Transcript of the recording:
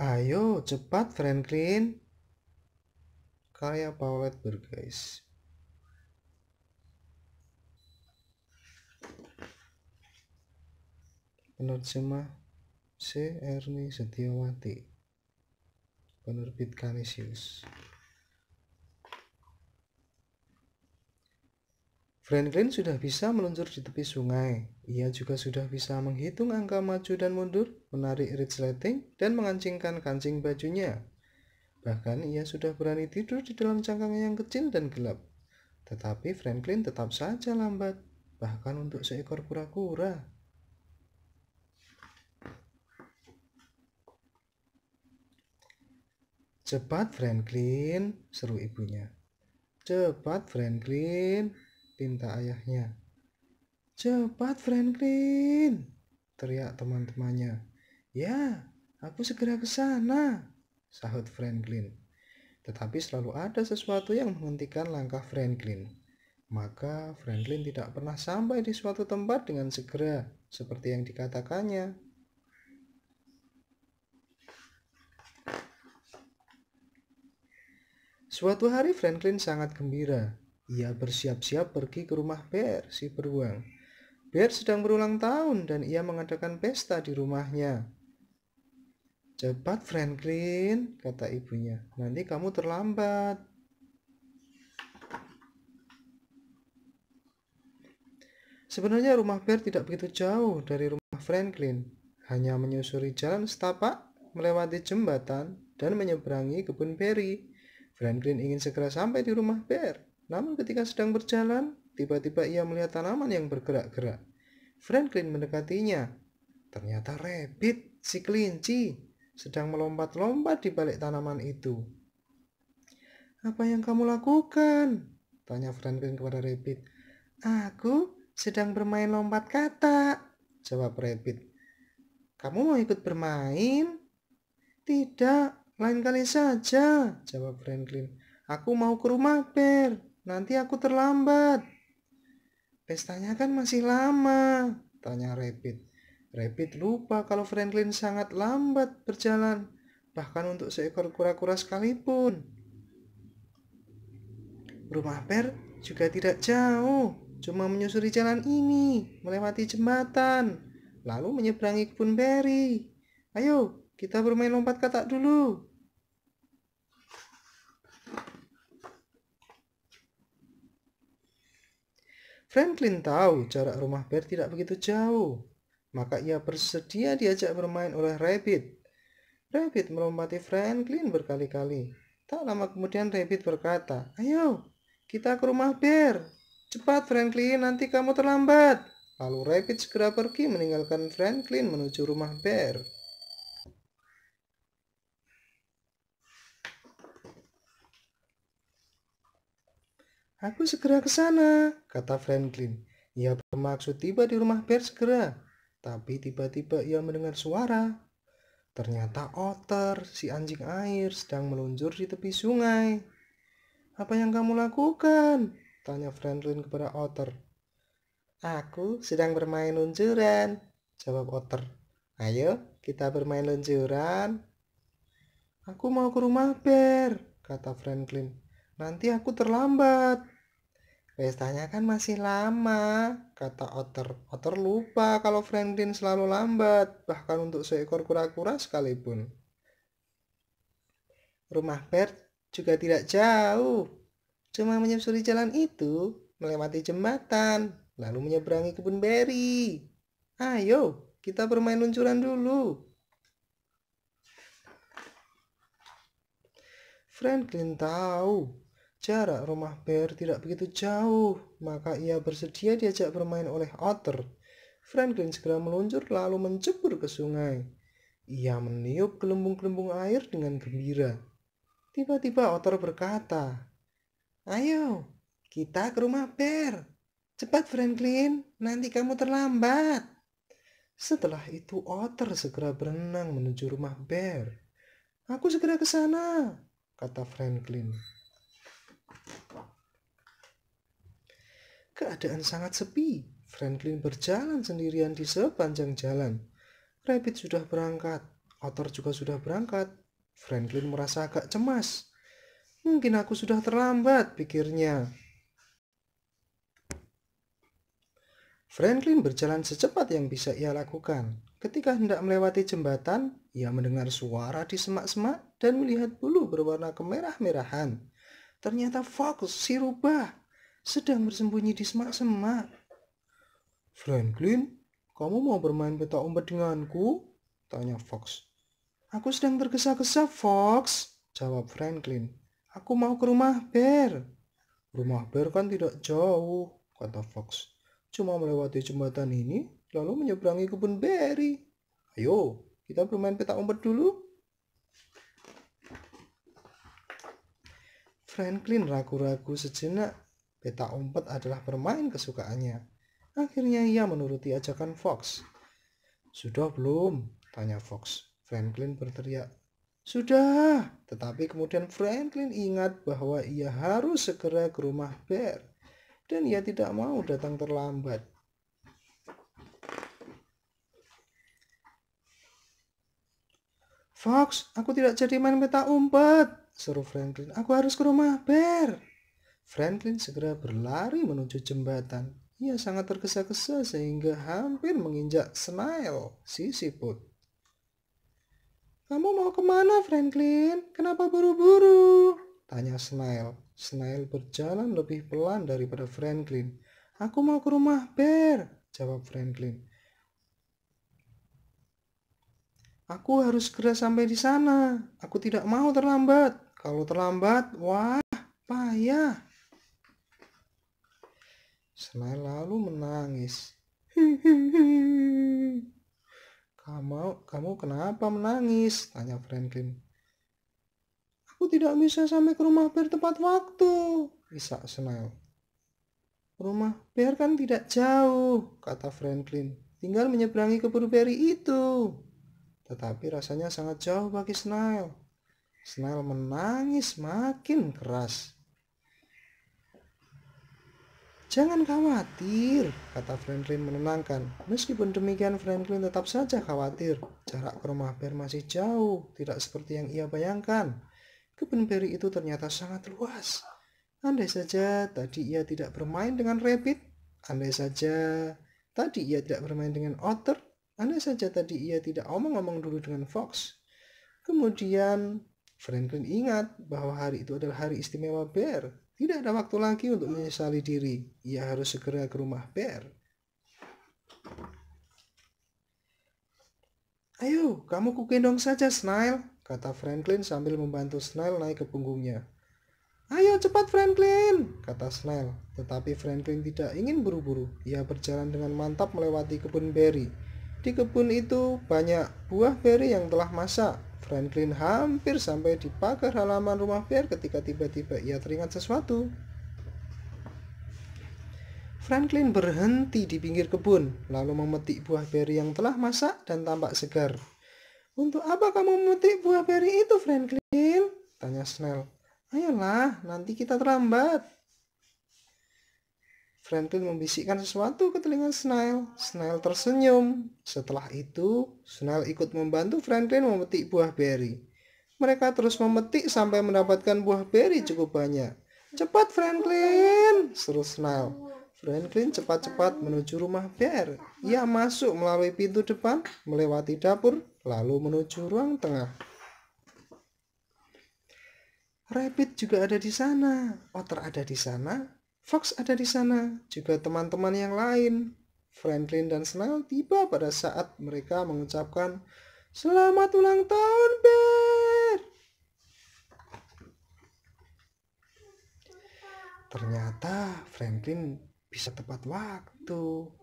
Ayo cepat Franklin. kaya paulet Bergais. Penerjema C. Erni Setiawati. Penerbit Kanisius. Franklin sudah bisa meluncur di tepi sungai. Ia juga sudah bisa menghitung angka maju dan mundur, menarik resleting, dan mengancingkan kancing bajunya. Bahkan ia sudah berani tidur di dalam cangkang yang kecil dan gelap. Tetapi Franklin tetap saja lambat, bahkan untuk seekor kura-kura. Cepat Franklin, seru ibunya. Cepat Franklin, tinta ayahnya. Cepat Franklin, teriak teman-temannya. Ya, aku segera ke sana, sahut Franklin. Tetapi selalu ada sesuatu yang menghentikan langkah Franklin. Maka Franklin tidak pernah sampai di suatu tempat dengan segera, seperti yang dikatakannya. Suatu hari Franklin sangat gembira ia bersiap-siap pergi ke rumah Bear, si beruang. Bear sedang berulang tahun dan ia mengadakan pesta di rumahnya. Cepat Franklin, kata ibunya. Nanti kamu terlambat. Sebenarnya rumah Bear tidak begitu jauh dari rumah Franklin. Hanya menyusuri jalan setapak, melewati jembatan, dan menyeberangi kebun berry. Franklin ingin segera sampai di rumah Bear. Namun ketika sedang berjalan, tiba-tiba ia melihat tanaman yang bergerak-gerak. Franklin mendekatinya. Ternyata rabbit, si kelinci, sedang melompat-lompat di balik tanaman itu. Apa yang kamu lakukan? Tanya Franklin kepada rabbit. Aku sedang bermain lompat kata, jawab rabbit. Kamu mau ikut bermain? Tidak, lain kali saja, jawab Franklin. Aku mau ke rumah Bear. Nanti aku terlambat. Pestanya kan masih lama, tanya Rabbit. Rabbit lupa kalau Franklin sangat lambat berjalan, bahkan untuk seekor kura-kura sekalipun. Rumah Per juga tidak jauh, cuma menyusuri jalan ini, melewati jembatan, lalu menyeberangi kebun beri. Ayo, kita bermain lompat katak dulu. Franklin tahu jarak rumah Bear tidak begitu jauh, maka ia bersedia diajak bermain oleh Rabbit. Rabbit melompati Franklin berkali-kali. Tak lama kemudian Rabbit berkata, Ayo, kita ke rumah Bear. Cepat Franklin, nanti kamu terlambat. Lalu Rabbit segera pergi meninggalkan Franklin menuju rumah Bear. Aku segera ke sana, kata Franklin. Ia bermaksud tiba di rumah Bert segera, tapi tiba-tiba ia mendengar suara. Ternyata Otter, si anjing air, sedang meluncur di tepi sungai. Apa yang kamu lakukan? Tanya Franklin kepada Otter. Aku sedang bermain luncuran, jawab Otter. Ayo, kita bermain luncuran. Aku mau ke rumah Bear, kata Franklin. Nanti aku terlambat. Pestanya kan masih lama, kata Otter. Otter lupa kalau Franklin selalu lambat, bahkan untuk seekor kura-kura sekalipun. Rumah Bert juga tidak jauh. Cuma menyusuri jalan itu, melewati jembatan, lalu menyeberangi kebun beri. Ayo, kita bermain luncuran dulu. Franklin tahu Jarak rumah Bear tidak begitu jauh, maka ia bersedia diajak bermain oleh Otter. Franklin segera meluncur lalu mencebur ke sungai. Ia meniup gelembung-gelembung air dengan gembira. Tiba-tiba Otter berkata, Ayo, kita ke rumah Bear. Cepat Franklin, nanti kamu terlambat. Setelah itu Otter segera berenang menuju rumah Bear. Aku segera ke sana, kata Franklin. Keadaan sangat sepi. Franklin berjalan sendirian di sepanjang jalan. Rabbit sudah berangkat. Otter juga sudah berangkat. Franklin merasa agak cemas. Mungkin aku sudah terlambat, pikirnya. Franklin berjalan secepat yang bisa ia lakukan. Ketika hendak melewati jembatan, ia mendengar suara di semak-semak dan melihat bulu berwarna kemerah-merahan. Ternyata Fox si rubah sedang bersembunyi di semak-semak. Franklin, kamu mau bermain peta umpet denganku? Tanya Fox. Aku sedang tergesa-gesa, Fox, jawab Franklin. Aku mau ke rumah Bear. Rumah Bear kan tidak jauh, kata Fox. Cuma melewati jembatan ini, lalu menyeberangi kebun Berry. Ayo, kita bermain peta umpet dulu. Franklin ragu-ragu sejenak, peta umpet adalah bermain kesukaannya. Akhirnya ia menuruti ajakan Fox. Sudah belum? Tanya Fox. Franklin berteriak. Sudah, tetapi kemudian Franklin ingat bahwa ia harus segera ke rumah Bear dan ia tidak mau datang terlambat. Fox, aku tidak jadi main peta umpet, Seru Franklin, aku harus ke rumah Bear. Franklin segera berlari menuju jembatan. Ia sangat tergesa-gesa sehingga hampir menginjak Smile, si siput. Kamu mau kemana, Franklin? Kenapa buru-buru? Tanya Smile. Smile berjalan lebih pelan daripada Franklin. Aku mau ke rumah Bear, jawab Franklin. Aku harus segera sampai di sana. Aku tidak mau terlambat, kalau terlambat, wah, payah. Senai lalu menangis. Kamu, kamu kenapa menangis? Tanya Franklin. Aku tidak bisa sampai ke rumah bertempat tepat waktu. bisa Senai. Rumah Bear kan tidak jauh, kata Franklin. Tinggal menyeberangi kebun beri itu. Tetapi rasanya sangat jauh bagi Snail. Snell menangis makin keras. Jangan khawatir, kata Franklin menenangkan. Meskipun demikian, Franklin tetap saja khawatir. Jarak ke rumah Bear masih jauh, tidak seperti yang ia bayangkan. Kebun Berry itu ternyata sangat luas. Andai saja tadi ia tidak bermain dengan Rabbit, andai saja tadi ia tidak bermain dengan Otter, andai saja tadi ia tidak omong-omong dulu dengan Fox. Kemudian Franklin ingat bahwa hari itu adalah hari istimewa Bear. Tidak ada waktu lagi untuk menyesali diri. Ia harus segera ke rumah Bear. Ayo, kamu kugendong saja, Snail, kata Franklin sambil membantu Snail naik ke punggungnya. Ayo cepat Franklin, kata Snail. Tetapi Franklin tidak ingin buru-buru. Ia berjalan dengan mantap melewati kebun berry. Di kebun itu banyak buah berry yang telah masak. Franklin hampir sampai di pagar halaman rumah Pierre ketika tiba-tiba ia teringat sesuatu. Franklin berhenti di pinggir kebun, lalu memetik buah beri yang telah masak dan tampak segar. Untuk apa kamu memetik buah beri itu, Franklin? Tanya Snell. Ayolah, nanti kita terlambat. Franklin membisikkan sesuatu ke telinga Snail. Snail tersenyum. Setelah itu, Snail ikut membantu Franklin memetik buah beri. Mereka terus memetik sampai mendapatkan buah beri cukup banyak. Cepat Franklin, seru Snail. Franklin cepat-cepat menuju rumah Bear. Ia masuk melalui pintu depan, melewati dapur, lalu menuju ruang tengah. Rabbit juga ada di sana, Otter ada di sana, Fox ada di sana, juga teman-teman yang lain. Franklin dan Snell tiba pada saat mereka mengucapkan Selamat ulang tahun, Bear! Ternyata Franklin bisa tepat waktu.